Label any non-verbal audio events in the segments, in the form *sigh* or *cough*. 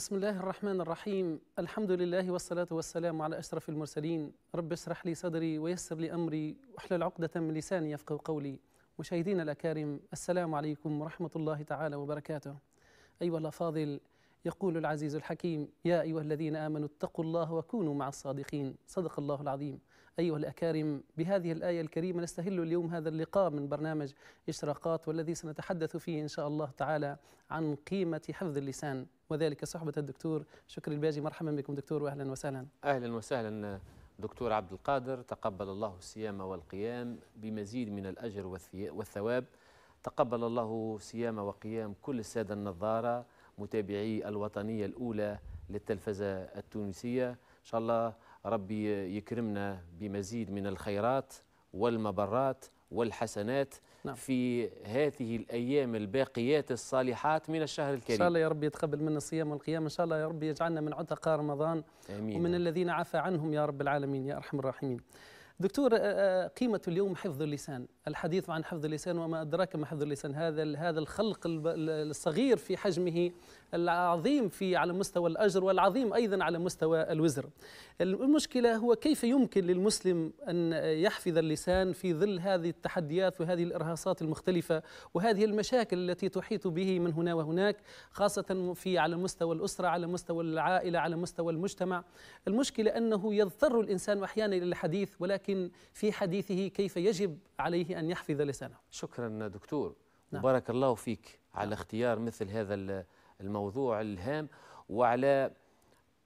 بسم الله الرحمن الرحيم الحمد لله والصلاة والسلام على أشرف المرسلين رب اشرح لي صدري ويسر لي أمري واحلل عقدة من لساني يفقه قولي مشاهدينا الأكارم السلام عليكم ورحمة الله تعالى وبركاته أيها الأفاضل يقول العزيز الحكيم يا أيها الذين آمنوا اتقوا الله وكونوا مع الصادقين صدق الله العظيم أيها الأكارم بهذه الآية الكريمة نستهل اليوم هذا اللقاء من برنامج إشراقات والذي سنتحدث فيه إن شاء الله تعالى عن قيمة حفظ اللسان وذلك صحبة الدكتور شكري الباجي مرحبا بكم دكتور وأهلا وسهلا أهلا وسهلا دكتور عبد القادر تقبل الله الصيام والقيام بمزيد من الأجر والثواب تقبل الله صيام وقيام كل السادة النظارة متابعي الوطنية الأولى للتلفزة التونسية إن شاء الله ربي يكرمنا بمزيد من الخيرات والمبرات والحسنات نعم. في هذه الأيام الباقيات الصالحات من الشهر الكريم إن شاء الله يا رب يتقبل منا الصيام والقيام إن شاء الله يا رب يجعلنا من عتقاء رمضان أمين. ومن الذين عفى عنهم يا رب العالمين يا أرحم الراحمين دكتور آه، آه، قيمة اليوم حفظ اللسان الحديث عن حفظ اللسان وما أدراك ما حفظ اللسان هذا هذا الخلق الصغير في حجمه العظيم في على مستوى الأجر والعظيم أيضا على مستوى الوزر المشكلة هو كيف يمكن للمسلم أن يحفظ اللسان في ظل هذه التحديات وهذه الإرهاصات المختلفة وهذه المشاكل التي تحيط به من هنا وهناك خاصة في على مستوى الأسرة على مستوى العائلة على مستوى المجتمع المشكلة أنه يضطر الإنسان أحيانا إلى الحديث ولكن في حديثه كيف يجب عليه أن أن يحفظ لسانه شكرا دكتور نعم. بارك الله فيك على نعم. اختيار مثل هذا الموضوع الهام وعلى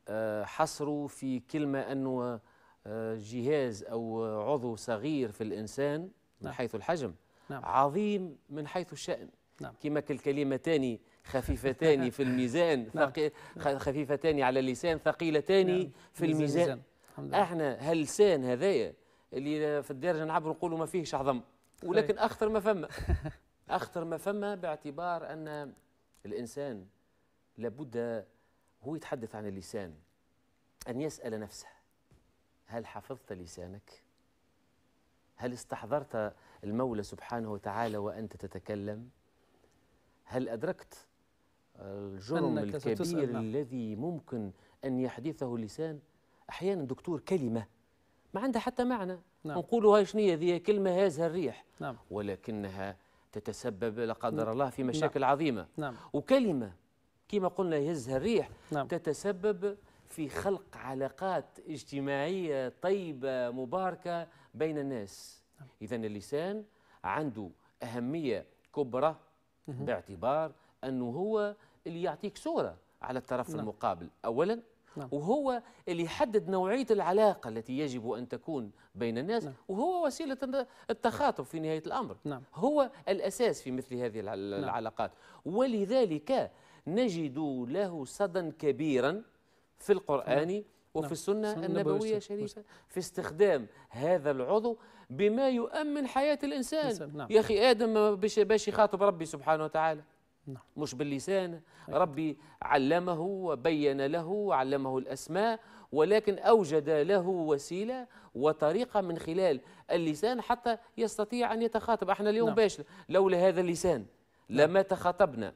آه، حصره في كلمة أنه آه، جهاز أو عضو صغير في الإنسان نعم. من حيث الحجم نعم. عظيم من حيث الشأن نعم. كما كالكلمتان خفيفتان *laughs* في الميزان نعم. خفيفتان على اللسان ثقيلتان نعم. في الميزان, الميزان. احنا هاللسان هذايا اللي في الدارجه نعبر نقولوا ما فيهش عظم طيب. ولكن اخطر ما فما *laughs* اخطر ما فما باعتبار ان الانسان لابد هو يتحدث عن اللسان ان يسال نفسه هل حفظت لسانك هل استحضرت المولى سبحانه وتعالى وانت تتكلم هل ادركت الجرم الكبير نعم. الذي ممكن ان يحدثه اللسان احيانا دكتور كلمه ما عندها حتى معنى نعم. نقولوا هاي شنية ذي كلمة هازها الريح نعم. ولكنها تتسبب لا قدر نعم. الله في مشاكل نعم. عظيمة نعم. وكلمة كما قلنا يهزها الريح نعم. تتسبب في خلق علاقات اجتماعية طيبة مباركة بين الناس نعم. إذا اللسان عنده أهمية كبرى باعتبار أنه هو اللي يعطيك صورة على الطرف نعم. المقابل أولا نعم. وهو اللي يحدد نوعية العلاقة التي يجب أن تكون بين الناس نعم. وهو وسيلة التخاطب في نهاية الأمر نعم. هو الأساس في مثل هذه نعم. العلاقات نعم. ولذلك نجد له صدى كبيرا في القرآن نعم. وفي نعم. السنة النبوية شريفة نعم. في استخدام هذا العضو بما يؤمن حياة الإنسان نعم. يا أخي آدم باش يخاطب ربي سبحانه وتعالى نعم. مش باللسان ربي علمه وبين له وعلمه الأسماء ولكن أوجد له وسيلة وطريقة من خلال اللسان حتى يستطيع أن يتخاطب احنا اليوم نعم. باش لولا هذا اللسان نعم. لما تخاطبنا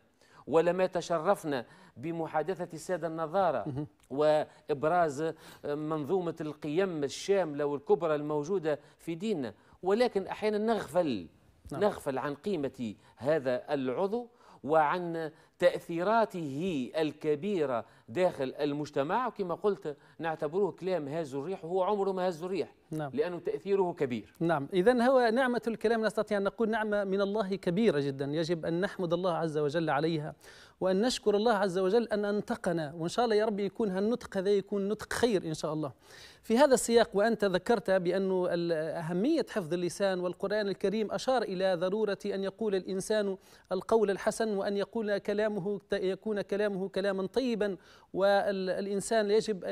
ولما تشرفنا بمحادثة السادة النظارة وإبراز منظومة القيم الشاملة والكبرى الموجودة في ديننا ولكن أحيانا نغفل نعم. نغفل عن قيمة هذا العضو وعن تأثيراته الكبيرة داخل المجتمع وكما قلت نعتبره كلام هاز الريح وهو عمره ما هز الريح نعم. لأنه تأثيره كبير نعم إذا هو نعمة الكلام نستطيع أن نقول نعمة من الله كبيرة جدا يجب أن نحمد الله عز وجل عليها وأن نشكر الله عز وجل أن أنتقنا وإن شاء الله يا رب يكون هالنطق هذا يكون نطق خير إن شاء الله في هذا السياق وأنت ذكرت بأن أهمية حفظ اللسان والقرآن الكريم أشار إلى ضرورة أن يقول الإنسان القول الحسن وأن يقول كلامه يكون كلامه كلاما طيبا والإنسان يجب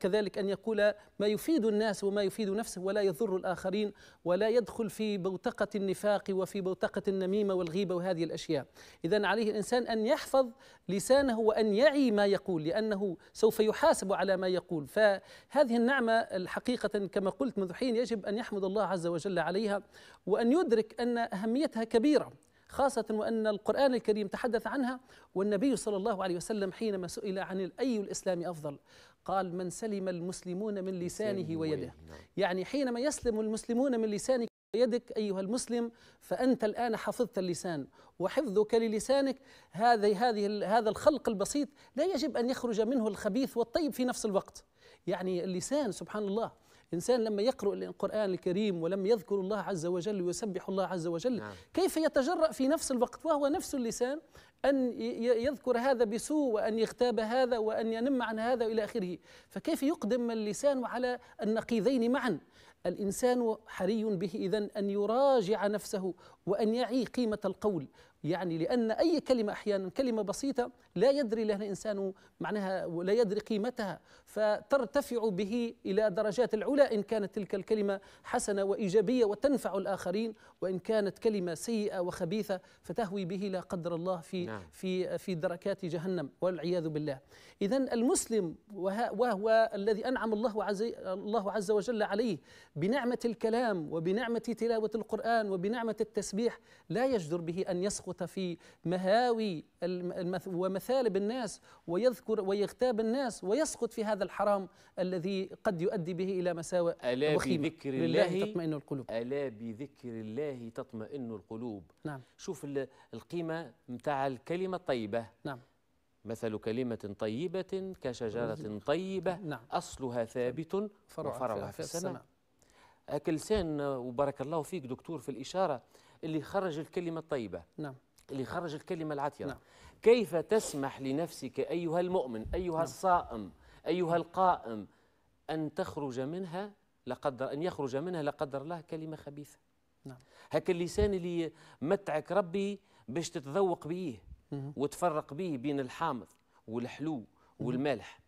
كذلك أن يقول ما يفيد الناس وما يفيد نفسه ولا يضر الآخرين ولا يدخل في بوتقة النفاق وفي بوتقة النميمة والغيبة وهذه الأشياء إذا عليه الإنسان أن يحفظ لسانه وأن يعي ما يقول لأنه سوف يحاسب على ما يقول فهذه النعمة الحقيقة كما قلت منذ حين يجب أن يحمد الله عز وجل عليها وأن يدرك أن أهميتها كبيرة خاصة وأن القرآن الكريم تحدث عنها والنبي صلى الله عليه وسلم حينما سئل عن أي الإسلام أفضل قال من سلم المسلمون من لسانه ويده نعم. يعني حينما يسلم المسلمون من لسانك يدك أيها المسلم فأنت الآن حفظت اللسان وحفظك للسانك هذه هذه هذا الخلق البسيط لا يجب أن يخرج منه الخبيث والطيب في نفس الوقت يعني اللسان سبحان الله إنسان لما يقرأ القرآن الكريم ولم يذكر الله عز وجل ويسبح الله عز وجل نعم. كيف يتجرأ في نفس الوقت وهو نفس اللسان أن يذكر هذا بسوء وأن يغتاب هذا وأن ينم عن هذا إلى آخره فكيف يقدم اللسان على النقيضين معا الانسان حري به اذا ان يراجع نفسه وان يعي قيمه القول يعني لأن أي كلمة أحيانا كلمة بسيطة لا يدري لها الإنسان معناها ولا يدري قيمتها فترتفع به إلى درجات العلا إن كانت تلك الكلمة حسنة وإيجابية وتنفع الآخرين وإن كانت كلمة سيئة وخبيثة فتهوي به لا قدر الله في نعم. في في دركات جهنم والعياذ بالله إذا المسلم وهو الذي أنعم الله عز الله عز وجل عليه بنعمة الكلام وبنعمة تلاوة القرآن وبنعمة التسبيح لا يجدر به أن يسقط يسقط في مهاوي ومثالب الناس ويذكر ويغتاب الناس ويسقط في هذا الحرام الذي قد يؤدي به إلى مساوئ ألا وخيمة. بذكر الله تطمئن القلوب ألا بذكر الله تطمئن القلوب نعم شوف القيمة نتاع الكلمة الطيبة نعم مثل كلمة طيبة كشجرة طيبة نعم. أصلها ثابت فرعها في, في السماء, السماء. هكا وبارك الله فيك دكتور في الإشارة اللي يخرج الكلمة الطيبة نعم اللي يخرج الكلمة العطرة نعم. كيف تسمح لنفسك أيها المؤمن أيها نعم. الصائم أيها القائم أن تخرج منها لقدر أن يخرج منها لقدر الله كلمة خبيثة نعم هكا اللسان اللي متعك ربي باش تتذوق بيه وتفرق بيه بين الحامض والحلو والمالح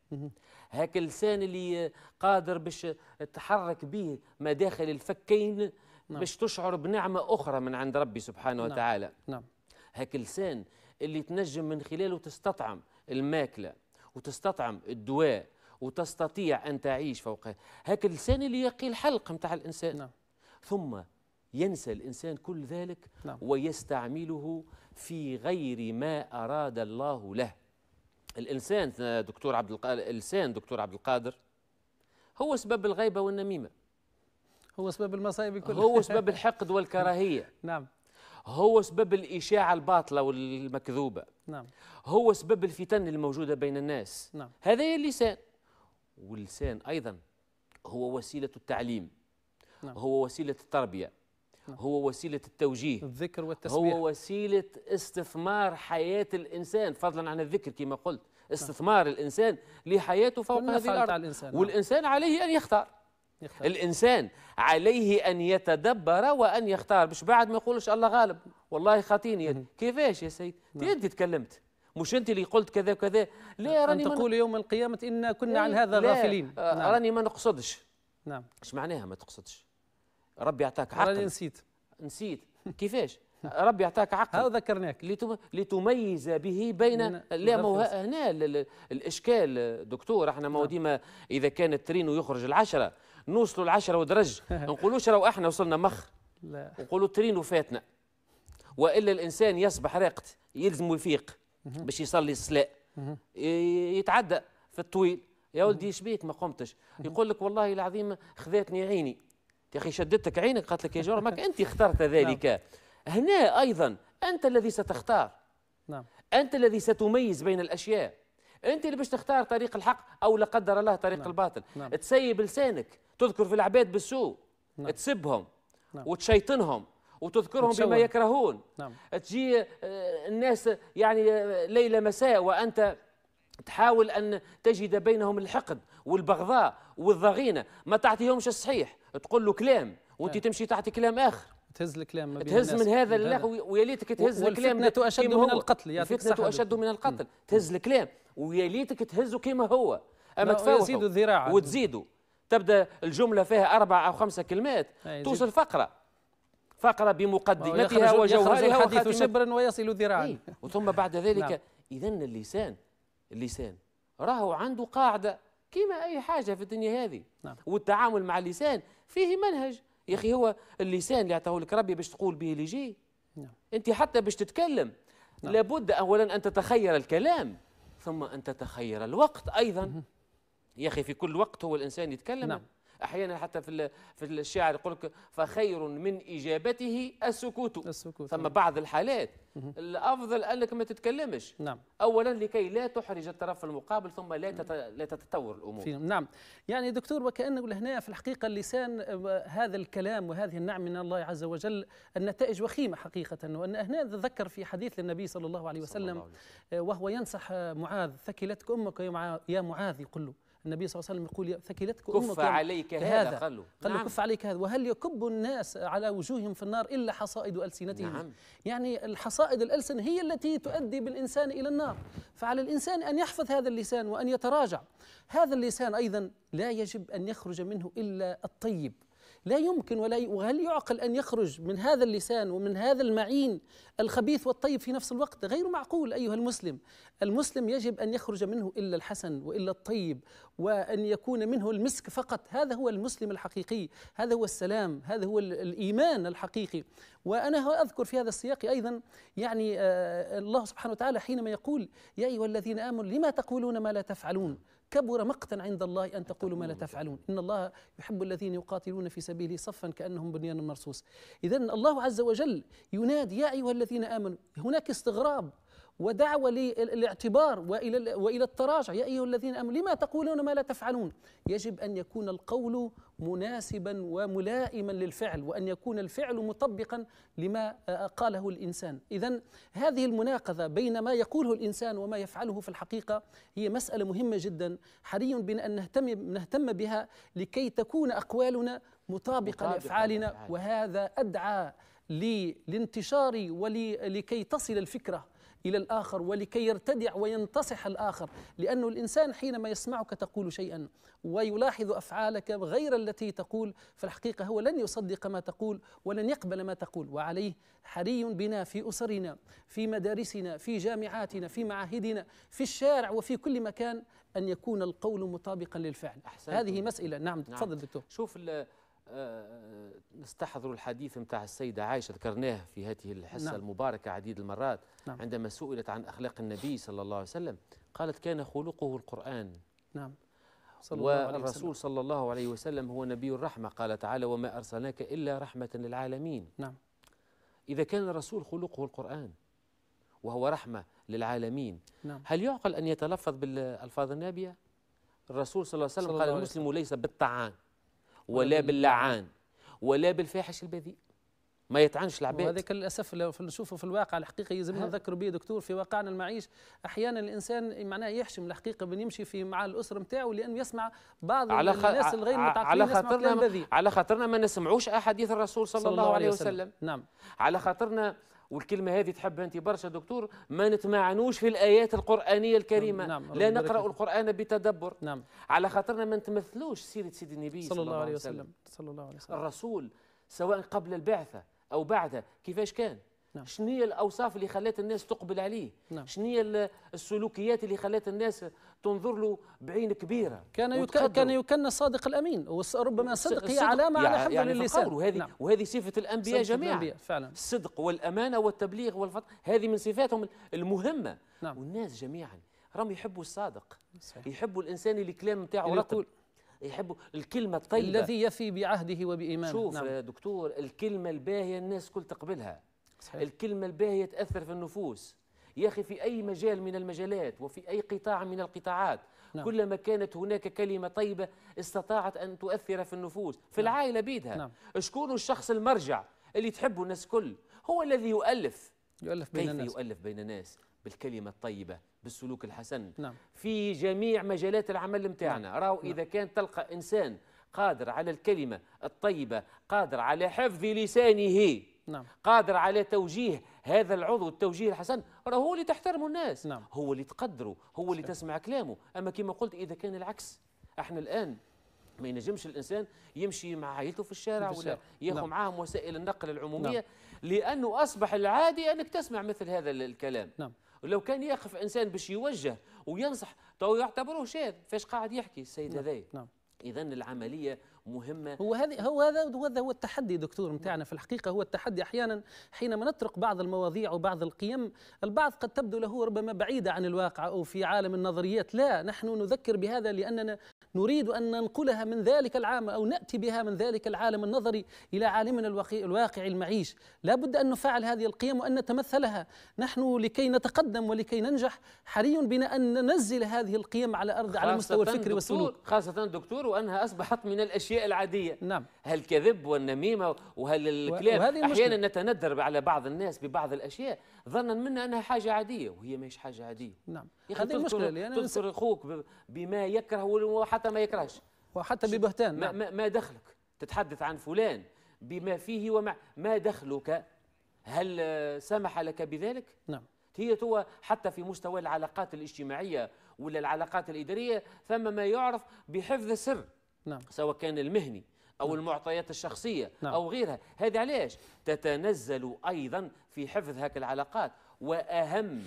هكا اللسان اللي قادر باش تحرك به مداخل الفكين نعم. باش تشعر بنعمة أخرى من عند ربي سبحانه نعم. وتعالى نعم. هاك لسان اللي تنجم من خلاله تستطعم الماكلة وتستطعم الدواء وتستطيع أن تعيش فوقه هاك اللسان اللي يقي الحلق متاع الإنسان نعم. ثم ينسى الإنسان كل ذلك نعم. ويستعمله في غير ما أراد الله له الإنسان دكتور عبد القادر الإنسان دكتور عبد القادر هو سبب الغيبة والنميمة هو سبب المصايب كلها هو سبب الحقد والكراهيه *laughs* نعم هو سبب الإشاعة الباطلة والمكذوبة نعم هو سبب الفتن الموجودة بين الناس نعم هذا اللسان واللسان أيضا هو وسيلة التعليم نعم. هو وسيلة التربية نعم. هو وسيلة التوجيه الذكر والتسبيح هو وسيلة استثمار حياة الإنسان فضلا عن الذكر كما قلت نعم. استثمار نعم. الإنسان لحياته فوق هذه الأرض على الإنسان. نعم. والإنسان عليه أن يختار يختار. الإنسان عليه أن يتدبر وأن يختار مش بعد ما يقولش الله غالب والله خاطيني كيفاش يا سيد نعم. أنت تكلمت مش انت اللي قلت كذا وكذا لا راني تقول من... يوم القيامه انا كنا عن إيه، هذا غافلين آه، نعم. راني ما نقصدش نعم ايش معناها ما تقصدش ربي يعطاك عقل راني نسيت نسيت *laughs* كيفاش نعم. ربي يعطاك عقل هذا ذكرناك لتميز به بين لا مو هنا الاشكال دكتور احنا ما نعم. ديما اذا كان الترين يخرج العشره نوصلوا العشرة ودرج *laughs* نقولوش لو احنا وصلنا مخ لا نقولوا ترين وفاتنا والا الانسان يصبح راقد يلزم يفيق باش يصلي الصلاة يتعدى في الطويل يا ولدي ايش بيك ما قمتش يقول لك والله العظيم خذاتني عيني يا اخي شدتك عينك قالت لك يا جور ماك *laughs* انت اخترت ذلك نعم. هنا ايضا انت الذي ستختار نعم انت الذي ستميز بين الاشياء انت اللي باش تختار طريق الحق او لا قدر الله طريق نعم. الباطل نعم. تسيب لسانك تذكر في العباد بالسوء نعم. تسبهم نعم. وتشيطنهم وتذكرهم بما يكرهون نعم. تجي آه، الناس يعني آه، ليلة مساء وأنت تحاول أن تجد بينهم الحقد والبغضاء والضغينة ما تعطيهمش الصحيح تقول له كلام وانت نعم. تمشي تعطي كلام آخر تهز الكلام ما تهز من هذا ويا ليتك تهز الكلام الفتنة أشد من القتل الفتنة أشد من القتل نعم. تهز الكلام ويا ليتك تهزه كما هو اما تفوتوا الذراع وتزيدوا تبدا الجمله فيها اربع او خمسه كلمات توصل فقره فقرة بمقدمتها وجوهرها الحديث شبرا ويصل ذراعا إيه؟ وثم بعد *laughs* ذلك نعم. إذا اللسان اللسان راهو عنده قاعدة كما أي حاجة في الدنيا هذه نعم. والتعامل مع اللسان فيه منهج يا أخي هو اللسان اللي أعطاه لك ربي باش تقول به اللي نعم. أنت حتى باش تتكلم نعم. لابد أولا أن تتخير الكلام ثم أن تتخير الوقت أيضا يا أخي في كل وقت هو الإنسان يتكلم نعم. احيانا حتى في في الشعر يقول لك فخير من اجابته السكوت السكوت ثم نعم. بعض الحالات الافضل انك ما تتكلمش نعم اولا لكي لا تحرج الطرف المقابل ثم لا نعم. لا تتطور الامور نعم يعني دكتور وكانه هنا في الحقيقه اللسان آه، هذا الكلام وهذه النعم من الله عز وجل النتائج وخيمه حقيقه وان هنا ذكر في حديث للنبي صلى الله عليه وسلم, الله عليه وسلم. آه، وهو ينصح معاذ ثكلتك امك يا معاذ يقول له النبي صلى الله عليه وسلم يقول ثكلتك كف عليك هذا قالوا قال نعم. كف عليك هذا وهل يكب الناس على وجوههم في النار إلا حصائد ألسنتهم نعم. يعني الحصائد الألسن هي التي تؤدي بالإنسان إلى النار فعلى الإنسان أن يحفظ هذا اللسان وأن يتراجع هذا اللسان أيضا لا يجب أن يخرج منه إلا الطيب لا يمكن ولا ي... وهل يعقل أن يخرج من هذا اللسان ومن هذا المعين الخبيث والطيب في نفس الوقت غير معقول أيها المسلم المسلم يجب أن يخرج منه إلا الحسن وإلا الطيب وأن يكون منه المسك فقط هذا هو المسلم الحقيقي هذا هو السلام هذا هو الإيمان الحقيقي وأنا أذكر في هذا السياق أيضا يعني آه، الله سبحانه وتعالى حينما يقول يا أيها الذين آمنوا لما تقولون ما لا تفعلون كبر مقتا عند الله أن تقولوا ما لا تفعلون إن الله يحب الذين يقاتلون في سبيله صفا كأنهم بنيان مرصوص إذا الله عز وجل ينادي يا أيها الذين آمنوا هناك استغراب ودعوة للاعتبار وإلى وإلى التراجع يا أيها الذين آمنوا لما تقولون ما لا تفعلون يجب أن يكون القول مناسبا وملائما للفعل وأن يكون الفعل مطبقا لما آه، آه، قاله الإنسان إذا هذه المناقضة بين ما يقوله الإنسان وما يفعله في الحقيقة هي مسألة مهمة جدا حري بنا أن نهتم, نهتم بها لكي تكون أقوالنا مطابقة لأفعالنا وهذا أدعى للانتشار ولكي تصل الفكرة إلى الآخر ولكي يرتدع وينتصح الآخر لأنه الإنسان حينما يسمعك تقول شيئا ويلاحظ أفعالك غير التي تقول فالحقيقة هو لن يصدق ما تقول ولن يقبل ما تقول وعليه حري بنا في أسرنا في مدارسنا في جامعاتنا في معاهدنا في الشارع وفي كل مكان أن يكون القول مطابقا للفعل أحسنت. هذه مسألة نعم, نعم. تفضل نعم. دكتور شوف آه، نستحضر الحديث نتاع السيدة عائشة ذكرناه في هذه الحصة نعم. المباركة عديد المرات نعم. عندما سئلت عن أخلاق النبي صلى الله عليه وسلم قالت كان خلقه القرآن نعم صلى الله عليه وسلم والرسول صلى الله عليه وسلم هو نبي الرحمة قال تعالى وما أرسلناك إلا رحمة للعالمين نعم إذا كان الرسول خلقه القرآن وهو رحمة للعالمين نعم. هل يعقل أن يتلفظ بالألفاظ النابية؟ الرسول صلى الله عليه وسلم قال المسلم ليس بالطعان ولا باللعان ولا بالفاحش البذيء ما يتعنش العباد وهذاك للاسف لو نشوفه في الواقع الحقيقي يلزمنا نذكر به دكتور في واقعنا المعيش احيانا الانسان معناه يحشم الحقيقه من يمشي في مع الاسره نتاعو لانه يسمع بعض على خ... الناس الغير متعقلين على خاطرنا على خاطرنا ما نسمعوش احاديث الرسول صلى, صلى الله, الله عليه وسلم. وسلم نعم على خاطرنا والكلمة هذه تحبها أنت برشا دكتور ما نتمعنوش في الآيات القرآنية الكريمة نعم. نعم، لا نقرأ القرآن بتدبر نعم. على خاطرنا ما نتمثلوش سيرة سيدي النبي صلى الله عليه وسلم صلى الله عليه وسلم الرسول سواء قبل البعثة أو بعدها كيفاش كان نعم. شنو هي الاوصاف اللي خلات الناس تقبل عليه نعم. شنو هي السلوكيات اللي خلات الناس تنظر له بعين كبيره كان وتقدر. كان يكن الصادق الامين وربما الصدق هي علامه على حفظ يعني اللسان وهذه نعم. وهذه صفه الانبياء جميعا الأنبياء فعلا الصدق والامانه والتبليغ والفضل هذه من صفاتهم المهمه نعم. والناس جميعا راهم يحبوا الصادق صحيح. يحبوا الانسان اللي الكلام نتاعو رطب يحبوا الكلمة الطيبة الذي يفي بعهده وبإيمانه شوف نعم. دكتور الكلمة الباهية الناس كل تقبلها صحيح. الكلمة الباهية تأثر في النفوس يا أخي في أي مجال من المجالات وفي أي قطاع من القطاعات نعم. كلما كانت هناك كلمة طيبة استطاعت أن تؤثر في النفوس في نعم. العائلة بيدها نعم. شكون الشخص المرجع اللي تحبه الناس كل هو الذي يؤلف يؤلف بين كيف الناس. يؤلف بين الناس بالكلمة الطيبة بالسلوك الحسن نعم. في جميع مجالات العمل نتاعنا نعم. راو نعم. إذا نعم. كان تلقى إنسان قادر على الكلمة الطيبة قادر على حفظ لسانه نعم. قادر على توجيه هذا العضو التوجيه الحسن راه هو اللي تحترمه الناس نعم. هو اللي تقدره هو اللي تسمع كلامه أما كما قلت إذا كان العكس احنا الآن ما ينجمش الانسان يمشي مع عائلته في الشارع ولا ياخذ نعم. معاهم وسائل النقل العموميه نعم. لانه اصبح العادي انك تسمع مثل هذا الكلام نعم. ولو كان يقف انسان باش يوجه وينصح تو يعتبروه شاذ فاش قاعد يحكي السيد نعم. هذايا نعم. اذا العمليه مهمه هو هذه هو هذا هو, هو التحدي دكتور نتاعنا في الحقيقه هو التحدي احيانا حينما نطرق بعض المواضيع وبعض القيم البعض قد تبدو له ربما بعيده عن الواقع او في عالم النظريات لا نحن نذكر بهذا لاننا نريد ان ننقلها من ذلك العام او ناتي بها من ذلك العالم النظري الى عالمنا الواقع المعيش لا بد ان نفعل هذه القيم وان نتمثلها نحن لكي نتقدم ولكي ننجح حري بنا ان ننزل هذه القيم على ارض على مستوى الفكر والسلوك خاصه دكتور وانها اصبحت من الاشياء الاشياء العاديه نعم هالكذب والنميمه وهالكلام احيانا نتندر على بعض الناس ببعض الاشياء ظنا منا انها حاجه عاديه وهي ماهيش حاجه عاديه نعم هذه المشكله اللي انا تذكر اخوك بما يكره وحتى ما يكرهش وحتى ببهتان نعم. ما, ما دخلك تتحدث عن فلان بما فيه وما ما دخلك هل سمح لك بذلك؟ نعم هي تو حتى في مستوى العلاقات الاجتماعيه ولا العلاقات الاداريه ثم ما يعرف بحفظ السر نعم. سواء كان المهني أو نعم. المعطيات الشخصية نعم. أو غيرها هذه علاش تتنزل أيضا في حفظ هاك العلاقات وأهم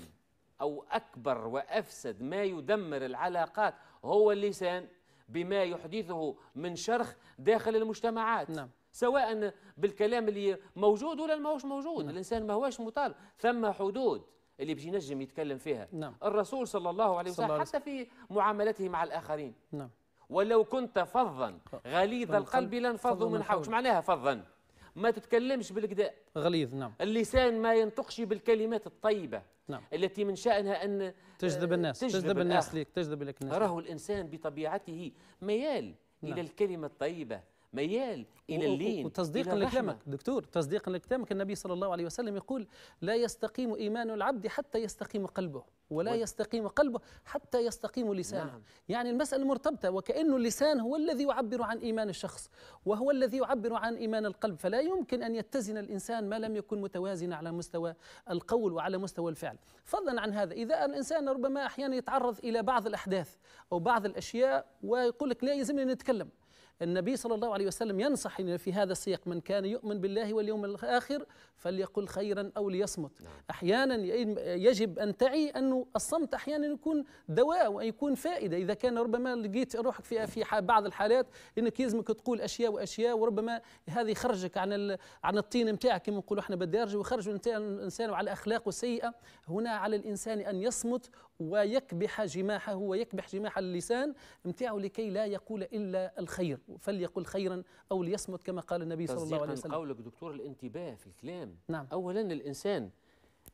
أو أكبر وأفسد ما يدمر العلاقات هو اللسان بما يحدثه من شرخ داخل المجتمعات نعم. سواء بالكلام اللي موجود ولا ماهوش موجود نعم. الإنسان ما هوش مطالب ثم حدود اللي بيجي نجم يتكلم فيها نعم. الرسول صلى الله عليه وسلم حتى في معاملته مع الآخرين نعم. ولو كنت فظا غليظ القلب لانفضوا من حولك معناها فظا ما تتكلمش بالكدا غليظ نعم اللسان ما ينطقش بالكلمات الطيبه نعم التي من شانها ان تجذب آه، الناس تجذب, تجذب الناس ليك تجذب لك الناس راهو الانسان بطبيعته ميال نعم. الى الكلمه الطيبه ميال الى اللين وتصديقا لكلامك دكتور تصديقا لكلامك النبي صلى الله عليه وسلم يقول لا يستقيم ايمان العبد حتى يستقيم قلبه ولا و... يستقيم قلبه حتى يستقيم لسانه نعم. يعني المسألة مرتبطة وكأنه اللسان هو الذي يعبر عن إيمان الشخص وهو الذي يعبر عن إيمان القلب فلا يمكن أن يتزن الإنسان ما لم يكن متوازنا على مستوى القول وعلى مستوى الفعل فضلا عن هذا إذا الإنسان ربما أحيانا يتعرض إلى بعض الأحداث أو بعض الأشياء ويقول لك لا يلزمني نتكلم النبي صلى الله عليه وسلم ينصح في هذا السياق من كان يؤمن بالله واليوم الآخر فليقل خيرا أو ليصمت نعم. أحيانا يجب أن تعي أن الصمت أحيانا يكون دواء ويكون فائدة إذا كان ربما لقيت روحك في في بعض الحالات أنك يلزمك تقول أشياء وأشياء وربما هذه خرجك عن عن الطين نتاعك كما نقولوا احنا بالدارجة وخرج الإنسان على الأخلاق السيئة هنا على الإنسان أن يصمت ويكبح جماحه ويكبح جماح اللسان نتاعه لكي لا يقول إلا الخير فليقل خيرا أو ليصمت كما قال النبي صلى الله عليه وسلم قولك دكتور الانتباه في الكلام نعم. أولا الإنسان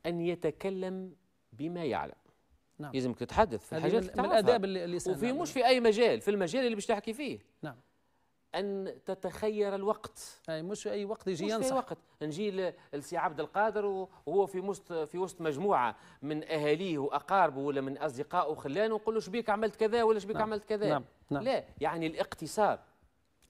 أن يتكلم بما يعلم نعم. لازم تتحدث في الحاجات من الاداب اللي وفي مش في اي مجال في المجال اللي باش تحكي فيه نعم ان تتخير الوقت اي مش اي وقت يجي ينصح في وقت نجي لسي عبد القادر وهو في وسط في وسط مجموعه من اهاليه واقاربه ولا من اصدقائه خلانه ونقول له شبيك عملت كذا ولا شبيك نعم. عملت كذا نعم. نعم. لا يعني الاقتصار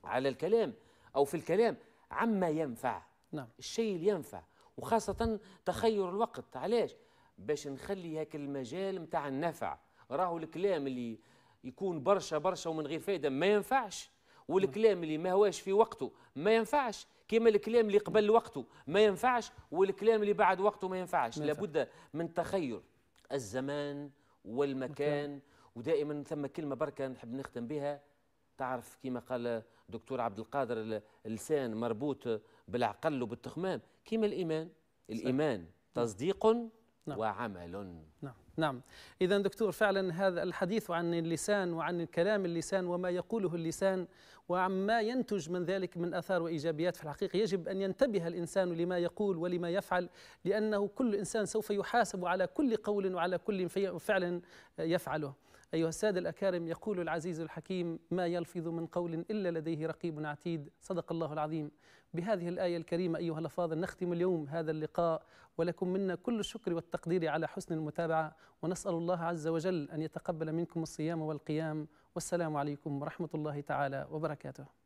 على الكلام او في الكلام عما ينفع نعم. الشيء اللي ينفع وخاصه تخير الوقت علاش باش نخلي هاك المجال نتاع النفع راهو الكلام اللي يكون برشا برشا ومن غير فائده ما ينفعش والكلام اللي ما هواش في وقته ما ينفعش كما الكلام اللي قبل وقته ما ينفعش والكلام اللي بعد وقته ما ينفعش لابد من تخير الزمان والمكان ودائما ثم كلمه بركه نحب نختم بها تعرف كما قال دكتور عبد القادر اللسان مربوط بالعقل وبالتخمام كما الايمان الايمان تصديق نعم. وعمل نعم نعم إذا دكتور فعلا هذا الحديث عن اللسان وعن كلام اللسان وما يقوله اللسان وعما ينتج من ذلك من آثار وإيجابيات في الحقيقة يجب أن ينتبه الإنسان لما يقول ولما يفعل لأنه كل إنسان سوف يحاسب على كل قول وعلى كل فعل يفعله أيها السادة الأكارم يقول العزيز الحكيم ما يلفظ من قول إلا لديه رقيب عتيد صدق الله العظيم بهذه الآية الكريمة أيها الأفاضل نختم اليوم هذا اللقاء ولكم منا كل الشكر والتقدير على حسن المتابعة ونسأل الله عز وجل أن يتقبل منكم الصيام والقيام والسلام عليكم ورحمة الله تعالى وبركاته